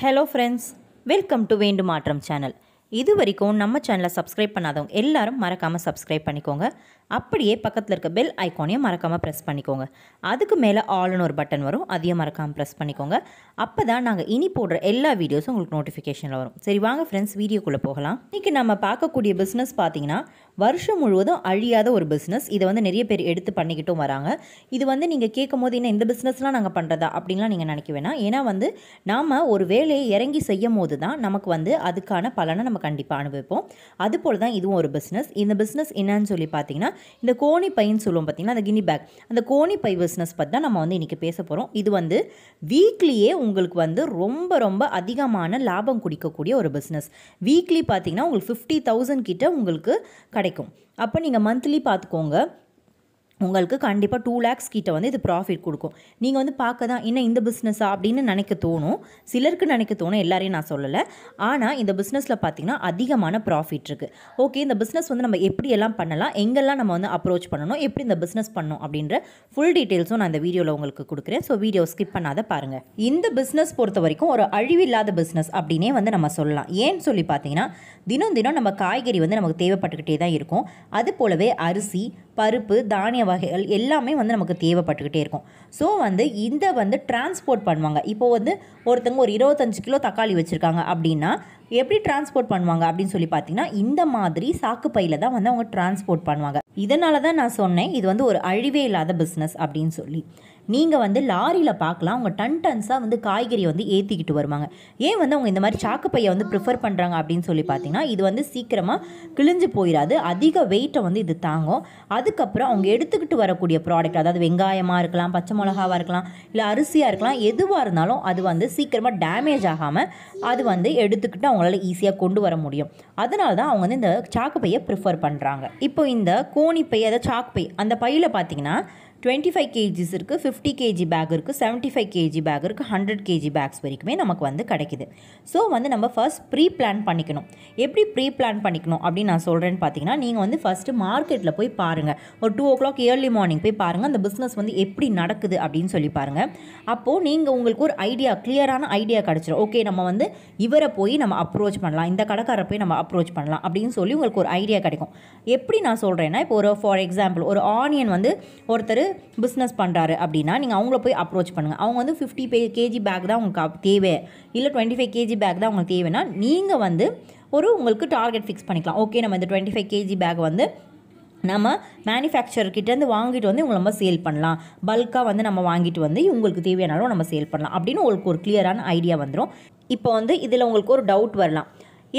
hello friends welcome to வேண்டு மாற்றம் channel இது வரைக்கும் நம்ம சேனலை சப்ஸ்கிரைப் பண்ணாதவங்க எல்லாரும் மறக்காமல் சப்ஸ்கிரைப் பண்ணிக்கோங்க அப்படியே பக்கத்தில் இருக்க பெல் ஐக்கானையும் மறக்காமல் ப்ரெஸ் பண்ணிக்கோங்க அதுக்கு மேலே ஆல்னு ஒரு பட்டன் வரும் அதையும் மறக்காமல் ப்ரெஸ் பண்ணிக்கோங்க அப்போ தான் நாங்கள் இனி போடுற எல்லா வீடியோஸும் உங்களுக்கு நோட்டிஃபிகேஷனில் வரும் சரி வாங்க ஃப்ரெண்ட்ஸ் வீடியோக்குள்ளே போகலாம் இன்றைக்கி நம்ம பார்க்கக்கூடிய பிஸ்னஸ் பார்த்தீங்கன்னா வருஷம் முழுவதும் அழியாத ஒரு பிஸ்னஸ் இதை வந்து நிறைய பேர் எடுத்து பண்ணிக்கிட்டும் வராங்க இது வந்து நீங்கள் கேட்கும் போது என்ன இந்த பிஸ்னஸ்லாம் நாங்கள் பண்ணுறதா அப்படின்லாம் நீங்கள் நினைக்க வேணாம் ஏன்னா வந்து நாம் ஒரு வேலையை இறங்கி செய்யும் போது தான் நமக்கு வந்து அதுக்கான பலனை நமக்கு கண்டிப்பாக அனுபவிப்போம் அதுபோல் தான் இதுவும் ஒரு பிஸ்னஸ் இந்த பிஸ்னஸ் என்னன்னு சொல்லி பார்த்தீங்கன்னா இந்த கோணி பைன்னு சொல்லுவோம் பார்த்தீங்கன்னா அந்த கினி பேக் அந்த கோணி பை பிஸ்னஸ் பற்றி தான் நம்ம வந்து இன்றைக்கி பேச போகிறோம் இது வந்து வீக்லியே உங்களுக்கு வந்து ரொம்ப ரொம்ப அதிகமான லாபம் குடிக்கக்கூடிய ஒரு பிஸ்னஸ் வீக்லி பார்த்தீங்கன்னா உங்களுக்கு ஃபிஃப்டி தௌசண்ட் கிட்ட உங்களுக்கு கிடைக்கும் அப்போ நீங்கள் மந்த்லி பார்த்துக்கோங்க உங்களுக்கு கண்டிப்பாக டூ லேக்ஸ் கிட்ட வந்து இது ப்ராஃபிட் கொடுக்கும் நீங்கள் வந்து பார்க்க தான் இன்னும் இந்த பிஸ்னஸா அப்படின்னு நினைக்க தோணும் சிலருக்கு நினைக்க தோணும் எல்லாரையும் நான் சொல்லலை ஆனால் இந்த பிஸ்னஸில் பார்த்திங்கன்னா அதிகமான ப்ராஃபிட் இருக்குது ஓகே இந்த பிஸ்னஸ் வந்து நம்ம எப்படி எல்லாம் பண்ணலாம் எங்கெல்லாம் நம்ம வந்து அப்ரோச் பண்ணணும் எப்படி இந்த பிஸ்னஸ் பண்ணணும் அப்படின்ற ஃபுல் டீட்டெயில்ஸும் நான் இந்த வீடியோவில் உங்களுக்கு கொடுக்குறேன் ஸோ வீடியோ ஸ்கிப் பண்ணாத பாருங்கள் இந்த பிஸ்னஸ் பொறுத்த வரைக்கும் ஒரு அழிவில்லாத பிஸ்னஸ் அப்படின்னே வந்து நம்ம சொல்லலாம் ஏன்னு சொல்லி பார்த்தீங்கன்னா தினம் தினம் நம்ம காய்கறி வந்து நமக்கு தேவைப்பட்டுக்கிட்டே தான் இருக்கும் அது போலவே அரிசி பருப்பு தானிய வகைகள் எல்லாமே வந்து நமக்கு தேவைப்பட்டுக்கிட்டே இருக்கும் ஸோ வந்து இந்த வந்து டிரான்ஸ்போர்ட் பண்ணுவாங்க இப்போது வந்து ஒருத்தங்க ஒரு இருபத்தஞ்சு கிலோ தக்காளி வச்சுருக்காங்க அப்படின்னா எப்படி டிரான்ஸ்போர்ட் பண்ணுவாங்க அப்படின்னு சொல்லி பார்த்தீங்கன்னா இந்த மாதிரி சாக்கு பையில் தான் வந்து அவங்க டிரான்ஸ்போர்ட் பண்ணுவாங்க இதனால தான் நான் சொன்னேன் இது வந்து ஒரு அழிவே இல்லாத பிஸ்னஸ் அப்படின்னு சொல்லி நீங்கள் வந்து லாரியில் பார்க்கலாம் அவங்க டன் டன்ஸாக வந்து காய்கறி வந்து ஏற்றிக்கிட்டு வருவாங்க ஏன் வந்து அவங்க இந்த மாதிரி சாக்கு பையை வந்து ப்ரிஃபர் பண்ணுறாங்க அப்படின்னு சொல்லி பார்த்தீங்கன்னா இது வந்து சீக்கிரமாக கிழிஞ்சு போயிடாது அதிக வெயிட்டை வந்து இது தாங்கும் அதுக்கப்புறம் அவங்க எடுத்துக்கிட்டு வரக்கூடிய ப்ராடக்ட் அதாவது வெங்காயமாக இருக்கலாம் பச்சை மிளகாவாக இருக்கலாம் இல்லை அரிசியாக இருக்கலாம் எதுவாக இருந்தாலும் அது வந்து சீக்கிரமாக டேமேஜ் ஆகாமல் அது வந்து எடுத்துக்கிட்டு அவங்களால ஈஸியாக கொண்டு வர முடியும் அதனால தான் அவங்க வந்து இந்த சாக்கு பையை ப்ரிஃபர் பண்ணுறாங்க இப்போ இந்த கோணி பை அதாவது சாக்கு பை அந்த பையில் பார்த்தீங்கன்னா டுவெண்ட்டி ஃபைவ் கேஜிஸ் இருக்குது ஃபிஃப்டி கேஜி பேக் இருக்குது செவன்ட்டி ஃபைவ் கேஜி பேக் இருக்குது ஹண்ட்ரட் கேஜி பேக்ஸ் வரைக்குமே நமக்கு வந்து கிடைக்கிது ஸோ வந்து நம்ம ஃபர்ஸ்ட் ப்ரீ பிளான் பண்ணிக்கணும் எப்படி ப்ரீ பிளான் பண்ணிக்கணும் அப்படின்னு நான் சொல்கிறேன்னு பார்த்தீங்கன்னா நீங்கள் வந்து ஃபஸ்ட்டு மார்க்கெட்டில் போய் பாருங்கள் ஒரு two o'clock early morning போய் பாருங்கள் அந்த பிஸ்னஸ் வந்து எப்படி நடக்குது அப்படின்னு சொல்லி பாருங்கள் அப்போது நீங்கள் உங்களுக்கு ஒரு ஐடியா கிளியரான ஐடியா கிடச்சிடும் ஓகே நம்ம வந்து இவரை போய் நம்ம அப்ரோச் பண்ணலாம் இந்த கடைக்காரரை போய் நம்ம அப்ரோச் பண்ணலாம் அப்படின்னு சொல்லி உங்களுக்கு ஒரு ஐடியா கிடைக்கும் எப்படி நான் சொல்கிறேன்னா இப்போ ஒரு ஃபார் எக்ஸாம்பிள் ஒரு ஆனியன் வந்து ஒருத்தர் பிஸ்னஸ் பண்ணுறாரு அப்படின்னா நீங்கள் அவங்கள போய் அப்ரோச் பண்ணுங்கள் அவங்க வந்து ஃபிஃப்டி பே கேஜி பேக் தான் உங்களுக்கு தேவை இல்லை டுவெண்ட்டி ஃபைவ் கேஜி பேக் தான் உங்களுக்கு தேவைன்னா நீங்கள் வந்து ஒரு உங்களுக்கு டார்கெட் ஃபிக்ஸ் பண்ணிக்கலாம் ஓகே நம்ம இந்த டுவெண்ட்டி ஃபைவ் கேஜி பேக் வந்து நம்ம மேனுஃபேக்சர்கிட்டேருந்து வாங்கிட்டு வந்து இவங்க நம்ம சேல் பண்ணலாம் பல்காக வந்து நம்ம வாங்கிட்டு வந்து இவங்களுக்கு தேவையானாலும் நம்ம சேல் பண்ணலாம் அப்படின்னு உங்களுக்கு ஒரு கிளியரான ஐடியா வந்துடும் இப்போ வந்து இதில் உங்களுக்கு ஒரு டவுட் வரலாம்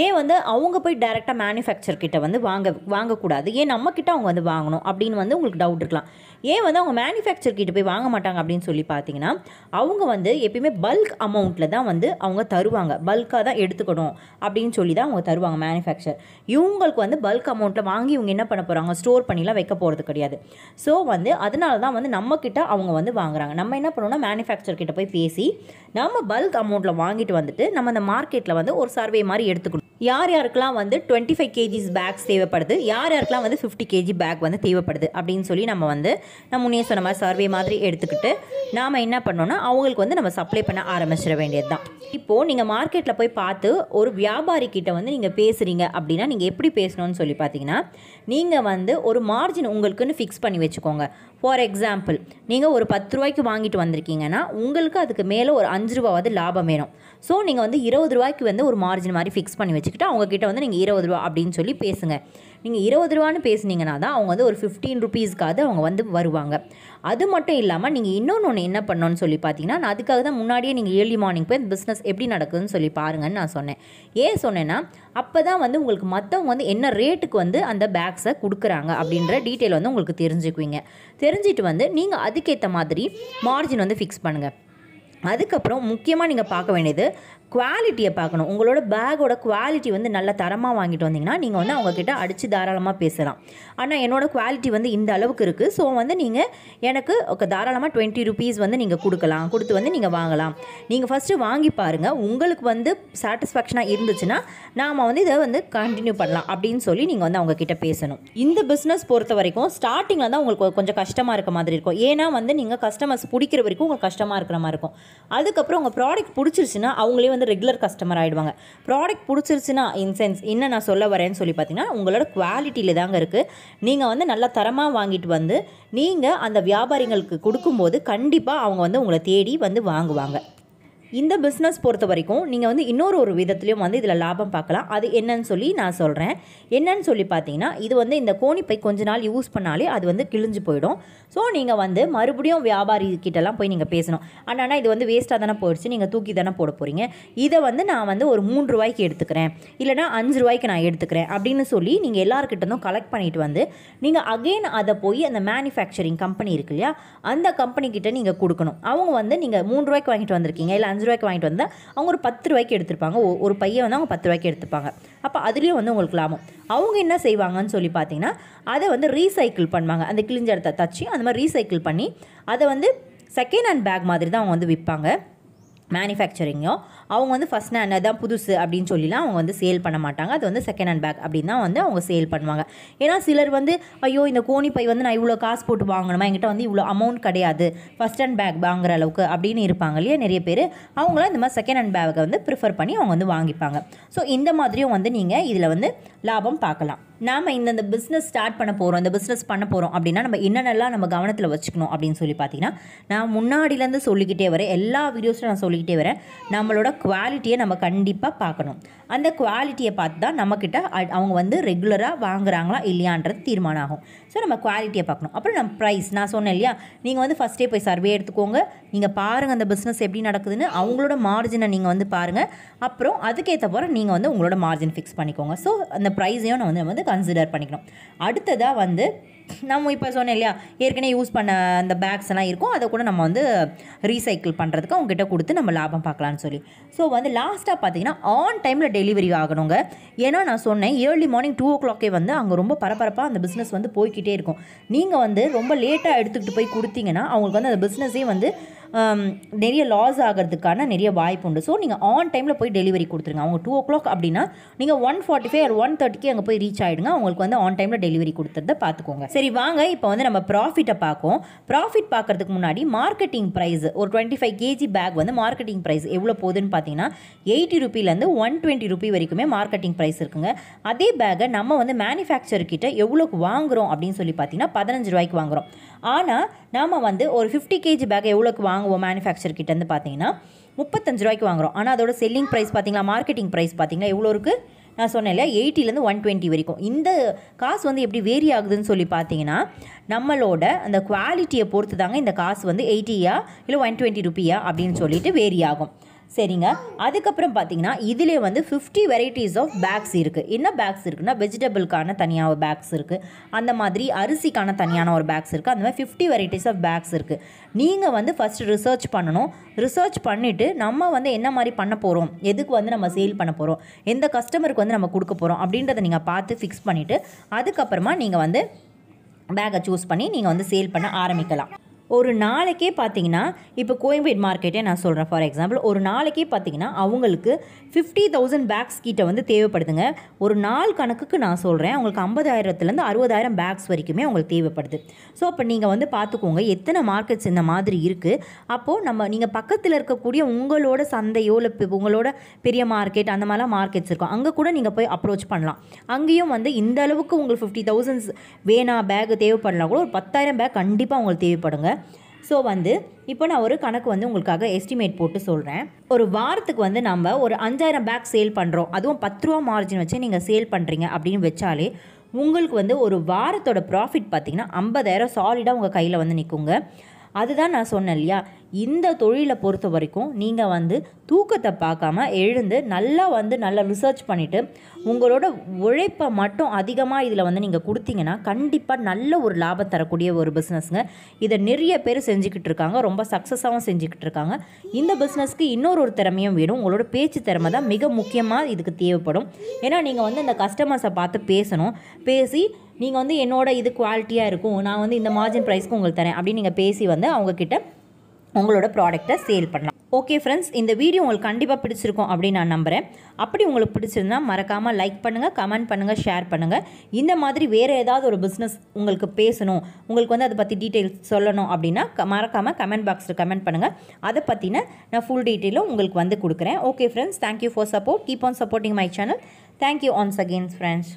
ஏன் வந்து அவங்க போய் டைரெக்டாக மேனுஃபேக்சர் கிட்டே வந்து வாங்க வாங்கக்கூடாது ஏன் நம்மக்கிட்ட அவங்க வந்து வாங்கணும் அப்படின்னு வந்து உங்களுக்கு டவுட் இருக்கலாம் ஏன் வந்து அவங்க மேனுஃபேக்சர் கிட்டே போய் வாங்க மாட்டாங்க அப்படின்னு சொல்லி பார்த்தீங்கன்னா அவங்க வந்து எப்பயுமே பல்க் அமௌண்ட்டில் தான் வந்து அவங்க தருவாங்க பல்காக தான் எடுத்துக்கணும் அப்படின்னு சொல்லி தான் அவங்க தருவாங்க மேனுஃபேக்சர் இவங்களுக்கு வந்து பல்க் அமௌண்ட்டில் வாங்கி இவங்க என்ன பண்ண போகிறாங்க ஸ்டோர் பண்ணிலாம் வைக்க போகிறது கிடையாது ஸோ வந்து அதனால தான் வந்து நம்மக்கிட்ட அவங்க வந்து வாங்குறாங்க நம்ம என்ன பண்ணோம்னா மேனுஃபேக்சர் கிட்டே போய் பேசி நம்ம பல்க் அமௌண்ட்டில் வாங்கிட்டு வந்துட்டு நம்ம அந்த மார்க்கெட்டில் வந்து ஒரு சர்வே மாதிரி எடுத்துக்கணும் யார் யாருக்கெல்லாம் வந்து டுவெண்ட்டி ஃபைவ் கேஜிஸ் பேக்ஸ் தேவைப்படுது யார் யாருக்கெல்லாம் வந்து ஃபிஃப்டி கேஜி பேக் வந்து தேவைப்படுது அப்படின்னு சொல்லி நம்ம வந்து நம்ம முன்னே சொன்ன மாதிரி சர்வே மாதிரி எடுத்துக்கிட்டு நாம் என்ன பண்ணோன்னா அவங்களுக்கு வந்து நம்ம சப்ளை பண்ண ஆரம்பிச்சிட வேண்டியது தான் இப்போது நீங்கள் மார்க்கெட்டில் போய் பார்த்து ஒரு வியாபாரி கிட்ட வந்து நீங்கள் பேசுகிறீங்க அப்படின்னா நீங்கள் எப்படி பேசணும்னு சொல்லி பார்த்தீங்கன்னா நீங்கள் வந்து ஒரு மார்ஜின் உங்களுக்குன்னு ஃபிக்ஸ் பண்ணி வச்சுக்கோங்க ஃபார் எக்ஸாம்பிள் நீங்கள் ஒரு பத்து ரூபாய்க்கு வாங்கிட்டு வந்திருக்கீங்கன்னா உங்களுக்கு அதுக்கு மேலே ஒரு அஞ்சு ரூபாவது லாபம் வேணும் ஸோ நீங்கள் வந்து இருபது ரூபாய்க்கு வந்து ஒரு மார்ஜின் மாதிரி ஃபிக்ஸ் பண்ணி வச்சுக்கிட்டு அவங்கக்கிட்ட வந்து நீங்கள் இருபது ரூபா அப்படின்னு சொல்லி பேசுங்கள் நீங்கள் இருபது ரூபான்னு பேசுனீங்கன்னா தான் அவங்க வந்து ஒரு ஃபிஃப்டீன் ருபீஸ்க்காவது அவங்க வந்து வருவாங்க அது மட்டும் இல்லாமல் நீங்கள் இன்னொன்று ஒன்று என்ன பண்ணோன்னு சொல்லி பார்த்தீங்கன்னா நான் அதுக்காக தான் முன்னாடியே நீங்கள் ஏர்லி மார்னிங் போய் பிஸ்னஸ் எப்படி நடக்குதுன்னு சொல்லி பாருங்கன்னு நான் சொன்னேன் ஏன் சொன்னேன்னா அப்போ தான் வந்து உங்களுக்கு மற்றவங்க வந்து என்ன ரேட்டுக்கு வந்து அந்த பேக்ஸை கொடுக்குறாங்க அப்படின்ற டீட்டெயில் வந்து உங்களுக்கு தெரிஞ்சுக்குவீங்க தெரிஞ்சுட்டு வந்து நீங்கள் அதுக்கேற்ற மாதிரி மார்ஜின் வந்து ஃபிக்ஸ் பண்ணுங்கள் அதுக்கப்புறம் முக்கியமாக நீங்கள் பார்க்க வேண்டியது குவாலிட்டியை பார்க்கணும் உங்களோட பேக்கோட குவாலிட்டி வந்து நல்ல தரமாக வாங்கிட்டு வந்தீங்கன்னா நீங்கள் வந்து அவங்கக்கிட்ட அடித்து தாராளமாக பேசலாம் ஆனால் என்னோடய குவாலிட்டி வந்து இந்த அளவுக்கு இருக்குது ஸோ வந்து நீங்கள் எனக்கு தாராளமாக டுவெண்ட்டி ருபீஸ் வந்து நீங்கள் கொடுக்கலாம் கொடுத்து வந்து நீங்கள் வாங்கலாம் நீங்கள் ஃபஸ்ட்டு வாங்கி பாருங்கள் உங்களுக்கு வந்து சாட்டிஸ்ஃபேக்ஷனாக இருந்துச்சுன்னா நாம் வந்து இதை வந்து கண்டினியூ பண்ணலாம் அப்படின்னு சொல்லி நீங்கள் வந்து அவங்கக்கிட்ட பேசணும் இந்த பிஸ்னஸ் பொறுத்த வரைக்கும் ஸ்டார்டிங்கில் தான் உங்களுக்கு கொஞ்சம் கஷ்டமாக இருக்க மாதிரி இருக்கும் ஏன்னா வந்து நீங்கள் கஸ்டமர்ஸ் பிடிக்கிற வரைக்கும் உங்களுக்கு கஷ்டமாக இருக்கிற மாதிரி இருக்கும் அதுக்கப்புறம் உங்கள் ப்ராடக்ட் பிடிச்சிருச்சுன்னா அவங்களே வந்து வந்து ரெகுலர் கஸ்டமர் ஆகிடுவாங்க ப்ராடக்ட் பிடிச்சிருச்சுன்னா இன்சென்ஸ் என்ன நான் சொல்ல வரேன்னு சொல்லி பார்த்தீங்கன்னா உங்களோட குவாலிட்டியில் தாங்க இருக்குது நீங்கள் வந்து நல்ல தரமாக வாங்கிட்டு வந்து நீங்கள் அந்த வியாபாரிங்களுக்கு கொடுக்கும்போது கண்டிப்பாக அவங்க வந்து உங்களை தேடி வந்து வாங்குவாங்க இந்த பிஸ்னஸ் பொறுத்த வரைக்கும் நீங்கள் வந்து இன்னொரு ஒரு விதத்துலேயும் வந்து இதில் லாபம் பார்க்கலாம் அது என்னன்னு சொல்லி நான் சொல்கிறேன் என்னன்னு சொல்லி பார்த்தீங்கன்னா இது வந்து இந்த கோணிப்பை கொஞ்ச நாள் யூஸ் பண்ணாலே அது வந்து கிழிஞ்சு போயிடும் ஸோ நீங்கள் வந்து மறுபடியும் வியாபாரி கிட்டலாம் போய் நீங்கள் பேசணும் ஆனால் இது வந்து வேஸ்ட்டாக தானே போயிடுச்சு நீங்கள் தூக்கி தானே போட போகிறீங்க இதை வந்து நான் வந்து ஒரு மூன்று ரூபாய்க்கு எடுத்துக்கிறேன் இல்லைனா அஞ்சு ரூபாய்க்கு நான் எடுத்துக்கிறேன் அப்படின்னு சொல்லி நீங்கள் தான் கலெக்ட் பண்ணிட்டு வந்து நீங்கள் அகெயின் அதை போய் அந்த மேனுஃபேக்சரிங் கம்பெனி இருக்கு இல்லையா அந்த கம்பெனிக்கிட்ட நீங்கள் கொடுக்கணும் அவங்க வந்து நீங்கள் மூணு ரூபாய்க்கு வாங்கிட்டு வந்திருக்கீங்க இல்லை அஞ்சு ரூபாய்க்கு வாங்கிட்டு வந்தால் அவங்க ஒரு பத்து ரூபாய்க்கு எடுத்திருப்பாங்க ஒரு பையன் வந்து அவங்க பத்து ரூபாய்க்கு எடுத்துப்பாங்க அப்போ அதுலேயும் வந்து உங்களுக்கு லாபம் அவங்க என்ன செய்வாங்கன்னு சொல்லி பார்த்தீங்கன்னா அதை வந்து ரீசைக்கிள் பண்ணுவாங்க அந்த கிழிஞ்ச இடத்த தச்சு அந்த மாதிரி ரீசைக்கிள் பண்ணி அதை வந்து செகண்ட் ஹேண்ட் பேக் மாதிரி தான் அவங்க வந்து விற்பாங்க மேனுஃபேக்சரிங்கோ அவங்க வந்து ஃபஸ்ட் ஹேண்ட் தான் புதுசு அப்படின்னு சொல்லிலாம் அவங்க வந்து சேல் பண்ண மாட்டாங்க அது வந்து செகண்ட் ஹேண்ட் பேக் அப்படின்னு தான் வந்து அவங்க சேல் பண்ணுவாங்க ஏன்னா சிலர் வந்து ஐயோ இந்த கோணி பை வந்து நான் இவ்வளோ காசு போட்டு வாங்கணுமா என்கிட்ட வந்து இவ்வளோ அமௌண்ட் கிடையாது ஃபஸ்ட் ஹேண்ட் பேக் வாங்குற அளவுக்கு அப்படின்னு இருப்பாங்க இல்லையா நிறைய பேர் அவங்களாம் இந்த மாதிரி செகண்ட் ஹேண்ட் பேக்கை வந்து ப்ரிஃபர் பண்ணி அவங்க வந்து வாங்கிப்பாங்க ஸோ இந்த மாதிரியும் வந்து நீங்கள் இதில் வந்து லாபம் பார்க்கலாம் நாம் இந்தந்த பிஸ்னஸ் ஸ்டார்ட் பண்ண போகிறோம் இந்த பிஸ்னஸ் பண்ண போகிறோம் அப்படின்னா நம்ம என்னென்னலாம் நம்ம கவனத்தில் வச்சுக்கணும் அப்படின்னு சொல்லி பார்த்தீங்கன்னா நான் முன்னாடிலேருந்து சொல்லிக்கிட்டே வரேன் எல்லா வீடியோஸும் நான் சொல்லிக்கிட்டே வரேன் நம்மளோட குவாலிட்டியை நம்ம கண்டிப்பாக பார்க்கணும் அந்த குவாலிட்டியை பார்த்து தான் நம்மக்கிட்ட அவங்க வந்து ரெகுலராக வாங்குகிறாங்களா இல்லையான்றது தீர்மானம் ஆகும் ஸோ நம்ம குவாலிட்டியை பார்க்கணும் அப்புறம் நம்ம ப்ரைஸ் நான் சொன்னேன் இல்லையா நீங்கள் வந்து ஃபஸ்ட்டே போய் சர்வே எடுத்துக்கோங்க நீங்கள் பாருங்கள் அந்த பிஸ்னஸ் எப்படி நடக்குதுன்னு அவங்களோட மார்ஜினை நீங்கள் வந்து பாருங்கள் அப்புறம் அதுக்கேற்ற போகிற நீங்கள் வந்து உங்களோட மார்ஜின் ஃபிக்ஸ் பண்ணிக்கோங்க ஸோ அந்த ப்ரைஸையும் நான் வந்து நம்ம வந்து கன்சிடர் பண்ணிக்கணும் அடுத்ததாக வந்து நம்ம இப்போ சொன்னேன் இல்லையா ஏற்கனவே யூஸ் பண்ண அந்த பேக்ஸ் எல்லாம் இருக்கும் அதை கூட நம்ம வந்து ரீசைக்கிள் பண்ணுறதுக்கு அவங்ககிட்ட கொடுத்து நம்ம லாபம் பார்க்கலான்னு சொல்லி ஸோ வந்து லாஸ்ட்டாக பார்த்தீங்கன்னா ஆன் டைமில் டெலிவரி ஆகணுங்க ஏன்னா நான் சொன்னேன் ஏர்லி மார்னிங் டூ ஓ கிளாக்கே வந்து அங்கே ரொம்ப பரபரப்பாக அந்த பிஸ்னஸ் வந்து போய்கிட்டே இருக்கும் நீங்கள் வந்து ரொம்ப லேட்டாக எடுத்துக்கிட்டு போய் கொடுத்தீங்கன்னா அவங்களுக்கு வந்து அந்த பிஸ்னஸே வந்து Um, நிறைய லாஸ் ஆகிறதுக்கான நிறைய வாய்ப்பு உண்டு ஸோ நீங்கள் ஆன் டைமில் போய் டெலிவரி கொடுத்துருங்க அவங்க டூ ஓ கிளாக் அப்படின்னா நீங்கள் ஒன் ஃபார்ட்டி ஃபைவ் ஒன் தேர்ட்டிக்கு அங்கே போய் ரீச் ஆகிடுங்க அவங்களுக்கு வந்து ஆன் டைமில் டெலிவரி கொடுத்துறத பார்த்துக்கோங்க சரி வாங்க இப்போ வந்து நம்ம ப்ராஃபிட்டை பார்க்கும் ப்ராஃபிட் பார்க்குறதுக்கு முன்னாடி மார்க்கெட்டிங் ப்ரைஸ் ஒரு டுவெண்ட்டி ஃபைவ் கேஜி பேக் வந்து மார்க்கெட்டிங் ப்ரைஸ் எவ்வளோ போகுதுன்னு பார்த்தீங்கன்னா எயிட்டி ருப்பிலேருந்து ஒன் டுவெண்ட்டி ருபி வரைக்குமே மார்க்கெட்டிங் ப்ரைஸ் இருக்குங்க அதே பேக்கை நம்ம வந்து மேனுஃபேக்சர்கிட்ட எவ்வளோக்கு வாங்குகிறோம் அப்படின்னு சொல்லி பார்த்தீங்கன்னா பதினஞ்சு ரூபாய்க்கு வாங்குகிறோம் ஆனால் நாம் வந்து ஒரு ஃபிஃப்டி கேஜி பேக் எவ்வளோக்கு வாங்குவோம் மேனுஃபேக்சர் பார்த்தீங்கன்னா முப்பத்தஞ்சு ரூபாய்க்கு வாங்குகிறோம் ஆனால் அதோட செல்லிங் ப்ரைஸ் பார்த்தீங்களா மார்க்கெட்டிங் ப்ரைஸ் பார்த்தீங்களா எவ்வளோ இருக்குது நான் சொன்னேன் இல்லையா எயிட்டிலேருந்து ஒன் டுவெண்ட்டி வரைக்கும் இந்த காசு வந்து எப்படி வேரி ஆகுதுன்னு சொல்லி பார்த்தீங்கன்னா நம்மளோட அந்த குவாலிட்டியை பொறுத்து தாங்க இந்த காசு வந்து எயிட்டியா இல்லை ஒன் டுவெண்ட்டி ருப்பியா அப்படின்னு சொல்லிட்டு வேரி ஆகும் சரிங்க அதுக்கப்புறம் பார்த்தீங்கன்னா இதிலே வந்து ஃபிஃப்டி வெரைட்டிஸ் ஆஃப் பேக்ஸ் இருக்குது என்ன பேக்ஸ் இருக்குன்னா வெஜிடபிள்கான தனியாக ஒரு பேக்ஸ் இருக்குது அந்த மாதிரி அரிசிக்கான தனியான ஒரு பேக்ஸ் இருக்குது அந்த மாதிரி ஃபிஃப்டி வெரைட்டிஸ் ஆஃப் பேக்ஸ் இருக்குது நீங்கள் வந்து ஃபஸ்ட்டு ரிசர்ச் பண்ணணும் ரிசர்ச் பண்ணிவிட்டு நம்ம வந்து என்ன மாதிரி பண்ண போகிறோம் எதுக்கு வந்து நம்ம சேல் பண்ண போகிறோம் எந்த கஸ்டமருக்கு வந்து நம்ம கொடுக்க போகிறோம் அப்படின்றத நீங்கள் பார்த்து ஃபிக்ஸ் பண்ணிவிட்டு அதுக்கப்புறமா நீங்கள் வந்து பேக்கை சூஸ் பண்ணி நீங்கள் வந்து சேல் பண்ண ஆரம்பிக்கலாம் ஒரு நாளைக்கே பார்த்தீங்கன்னா இப்போ கோயம்பேட் மார்க்கெட்டே நான் சொல்கிறேன் ஃபார் எக்ஸாம்பிள் ஒரு நாளைக்கே பார்த்தீங்கன்னா அவங்களுக்கு ஃபிஃப்டி தௌசண்ட் பேக்ஸ் கிட்ட வந்து தேவைப்படுதுங்க ஒரு நாள் கணக்குக்கு நான் சொல்கிறேன் அவங்களுக்கு ஐம்பதாயிரத்துலேருந்து அறுபதாயிரம் பேக்ஸ் வரைக்குமே அவங்களுக்கு தேவைப்படுது ஸோ அப்போ நீங்கள் வந்து பார்த்துக்கோங்க எத்தனை மார்க்கெட்ஸ் இந்த மாதிரி இருக்குது அப்போது நம்ம நீங்கள் பக்கத்தில் இருக்கக்கூடிய உங்களோட சந்தையோ இல்லை உங்களோட பெரிய மார்க்கெட் அந்த மாதிரிலாம் மார்க்கெட்ஸ் இருக்கும் அங்கே கூட நீங்கள் போய் அப்ரோச் பண்ணலாம் அங்கேயும் வந்து இந்த அளவுக்கு உங்களுக்கு ஃபிஃப்டி தௌசண்ட்ஸ் வேணா பேக் தேவைப்படலாம் கூட ஒரு பத்தாயிரம் பேக் கண்டிப்பாக உங்களுக்கு தேவைப்படுங்க ஸோ வந்து இப்போ நான் ஒரு கணக்கு வந்து உங்களுக்காக எஸ்டிமேட் போட்டு சொல்கிறேன் ஒரு வாரத்துக்கு வந்து நம்ம ஒரு அஞ்சாயிரம் பேக் சேல் பண்ணுறோம் அதுவும் பத்து ரூபா மார்ஜின் வச்சு நீங்கள் சேல் பண்ணுறீங்க அப்படின்னு வச்சாலே உங்களுக்கு வந்து ஒரு வாரத்தோட ப்ராஃபிட் பார்த்திங்கன்னா ஐம்பதாயிரம் சாலிடாக உங்கள் கையில் வந்து நிற்குங்க அதுதான் நான் சொன்னேன் இல்லையா இந்த தொழிலை பொறுத்த வரைக்கும் நீங்கள் வந்து தூக்கத்தை பார்க்காம எழுந்து நல்லா வந்து நல்லா ரிசர்ச் பண்ணிவிட்டு உங்களோட உழைப்பை மட்டும் அதிகமாக இதில் வந்து நீங்கள் கொடுத்தீங்கன்னா கண்டிப்பாக நல்ல ஒரு லாபம் தரக்கூடிய ஒரு பிஸ்னஸ்ங்க இதை நிறைய பேர் செஞ்சுக்கிட்டு இருக்காங்க ரொம்ப சக்ஸஸாகவும் செஞ்சுக்கிட்டு இருக்காங்க இந்த பிஸ்னஸ்க்கு இன்னொரு ஒரு திறமையும் வேணும் உங்களோட பேச்சு திறமை தான் மிக முக்கியமாக இதுக்கு தேவைப்படும் ஏன்னா நீங்கள் வந்து அந்த கஸ்டமர்ஸை பார்த்து பேசணும் பேசி நீங்கள் வந்து என்னோட இது குவாலிட்டியாக இருக்கும் நான் வந்து இந்த மார்ஜின் ப்ரைஸ்க்கு உங்களுக்கு தரேன் அப்படின்னு நீங்கள் பேசி வந்து அவங்கக்கிட்ட உங்களோட ப்ராடக்டை சேல் பண்ணலாம் ஓகே ஃப்ரெண்ட்ஸ் இந்த வீடியோ உங்களுக்கு கண்டிப்பாக பிடிச்சிருக்கும் அப்படின்னு நான் நம்புகிறேன் அப்படி உங்களுக்கு பிடிச்சிருந்தா மறக்காமல் லைக் பண்ணுங்கள் கமெண்ட் பண்ணுங்கள் ஷேர் பண்ணுங்கள் இந்த மாதிரி வேறு ஏதாவது ஒரு பிஸ்னஸ் உங்களுக்கு பேசணும் உங்களுக்கு வந்து அதை பற்றி டீட்டெயில்ஸ் சொல்லணும் அப்படின்னா மறக்காமல் கமெண்ட் பாக்ஸில் கமெண்ட் பண்ணுங்கள் அதை பற்றின நான் ஃபுல் டீட்டெயிலும் உங்களுக்கு வந்து கொடுக்குறேன் okay friends thank you for support keep on supporting my channel thank you once again friends